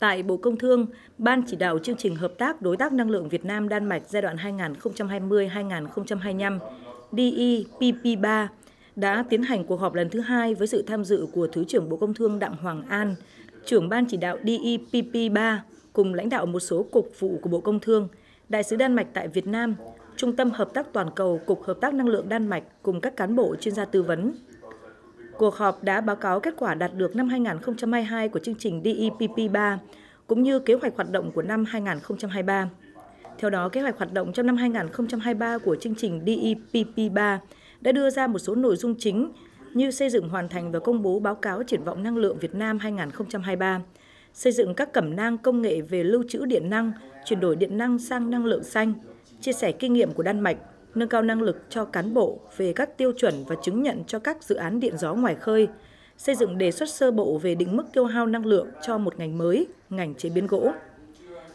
Tại Bộ Công Thương, Ban chỉ đạo chương trình hợp tác đối tác năng lượng Việt Nam Đan Mạch giai đoạn 2020-2025 DEPP3 đã tiến hành cuộc họp lần thứ hai với sự tham dự của Thứ trưởng Bộ Công Thương Đặng Hoàng An, trưởng Ban chỉ đạo DEPP3 cùng lãnh đạo một số cục vụ của Bộ Công Thương, Đại sứ Đan Mạch tại Việt Nam, Trung tâm Hợp tác Toàn cầu Cục Hợp tác Năng lượng Đan Mạch cùng các cán bộ chuyên gia tư vấn, Cuộc họp đã báo cáo kết quả đạt được năm 2022 của chương trình DEPP3 cũng như kế hoạch hoạt động của năm 2023. Theo đó, kế hoạch hoạt động trong năm 2023 của chương trình DEPP3 đã đưa ra một số nội dung chính như xây dựng hoàn thành và công bố báo cáo triển vọng năng lượng Việt Nam 2023, xây dựng các cẩm nang công nghệ về lưu trữ điện năng, chuyển đổi điện năng sang năng lượng xanh, chia sẻ kinh nghiệm của Đan Mạch nâng cao năng lực cho cán bộ về các tiêu chuẩn và chứng nhận cho các dự án điện gió ngoài khơi, xây dựng đề xuất sơ bộ về định mức tiêu hao năng lượng cho một ngành mới, ngành chế biến gỗ.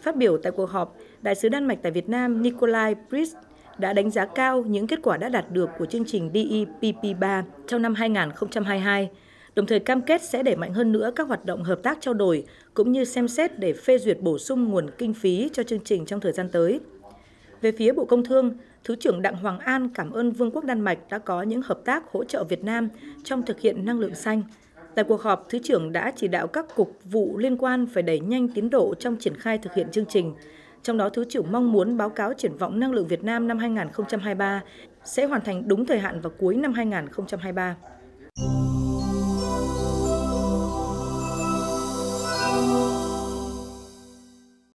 Phát biểu tại cuộc họp, Đại sứ Đan Mạch tại Việt Nam Nikolai Brist đã đánh giá cao những kết quả đã đạt được của chương trình DEPP3 trong năm 2022, đồng thời cam kết sẽ đẩy mạnh hơn nữa các hoạt động hợp tác trao đổi cũng như xem xét để phê duyệt bổ sung nguồn kinh phí cho chương trình trong thời gian tới. Về phía Bộ Công Thương, Thứ trưởng Đặng Hoàng An cảm ơn Vương quốc Đan Mạch đã có những hợp tác hỗ trợ Việt Nam trong thực hiện năng lượng xanh. Tại cuộc họp, Thứ trưởng đã chỉ đạo các cục vụ liên quan phải đẩy nhanh tiến độ trong triển khai thực hiện chương trình. Trong đó, Thứ trưởng mong muốn báo cáo triển vọng năng lượng Việt Nam năm 2023 sẽ hoàn thành đúng thời hạn vào cuối năm 2023.